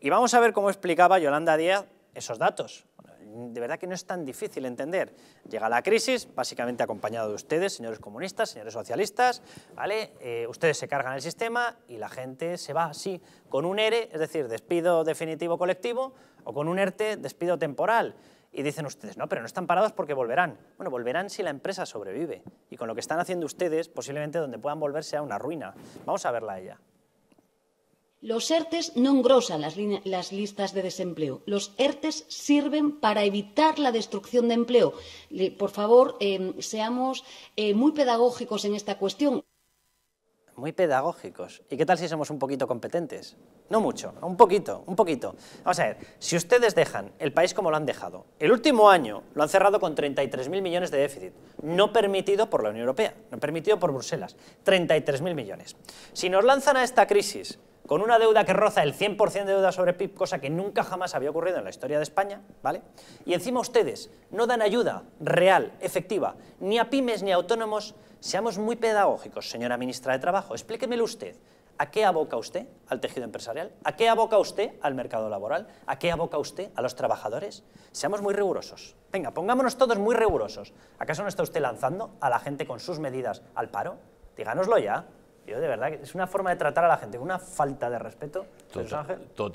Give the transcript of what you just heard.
y vamos a ver cómo explicaba Yolanda Díaz esos datos. De verdad que no es tan difícil entender. Llega la crisis, básicamente acompañado de ustedes, señores comunistas, señores socialistas, ¿vale? Eh, ustedes se cargan el sistema y la gente se va así, con un ERE, es decir, despido definitivo colectivo, o con un ERTE, despido temporal. Y dicen ustedes, no, pero no están parados porque volverán. Bueno, volverán si la empresa sobrevive. Y con lo que están haciendo ustedes, posiblemente donde puedan volver sea una ruina. Vamos a verla a ella. Los ERTES no engrosan las, listas de desempleo. Los ERTES sirven para evitar la destrucción de empleo. por favor, em, seamos eh, muy pedagógicos en esta cuestión. Muy pedagógicos. ¿Y qué tal si somos un poquito competentes? No mucho, un poquito, un poquito. Vamos a ver, si ustedes dejan el país como lo han dejado, el último año lo han cerrado con 33.000 millones de déficit, no permitido por la Unión Europea, no permitido por Bruselas, 33.000 millones. Si nos lanzan a esta crisis con una deuda que roza el 100% de deuda sobre PIB, cosa que nunca jamás había ocurrido en la historia de España, ¿vale? Y encima ustedes no dan ayuda real, efectiva, ni a pymes ni a autónomos. Seamos muy pedagógicos, señora ministra de Trabajo. Explíquemelo usted. ¿A qué aboca usted al tejido empresarial? ¿A qué aboca usted al mercado laboral? ¿A qué aboca usted a los trabajadores? Seamos muy rigurosos. Venga, pongámonos todos muy rigurosos. ¿Acaso no está usted lanzando a la gente con sus medidas al paro? Díganoslo ya. Yo de verdad, es una forma de tratar a la gente, una falta de respeto. Total,